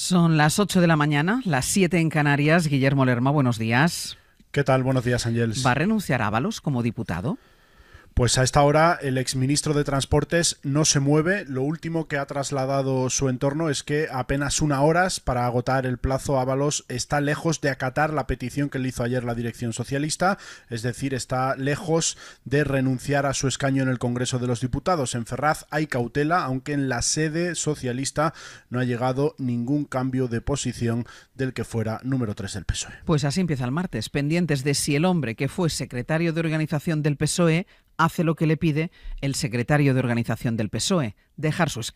Son las 8 de la mañana, las 7 en Canarias. Guillermo Lerma, buenos días. ¿Qué tal? Buenos días, Ángel. ¿Va a renunciar Ábalos como diputado? Pues a esta hora el exministro de Transportes no se mueve. Lo último que ha trasladado su entorno es que apenas una hora para agotar el plazo Ábalos está lejos de acatar la petición que le hizo ayer la dirección socialista, es decir, está lejos de renunciar a su escaño en el Congreso de los Diputados. En Ferraz hay cautela, aunque en la sede socialista no ha llegado ningún cambio de posición del que fuera número 3 del PSOE. Pues así empieza el martes, pendientes de si el hombre que fue secretario de organización del PSOE hace lo que le pide el secretario de organización del PSOE, dejar su escaño.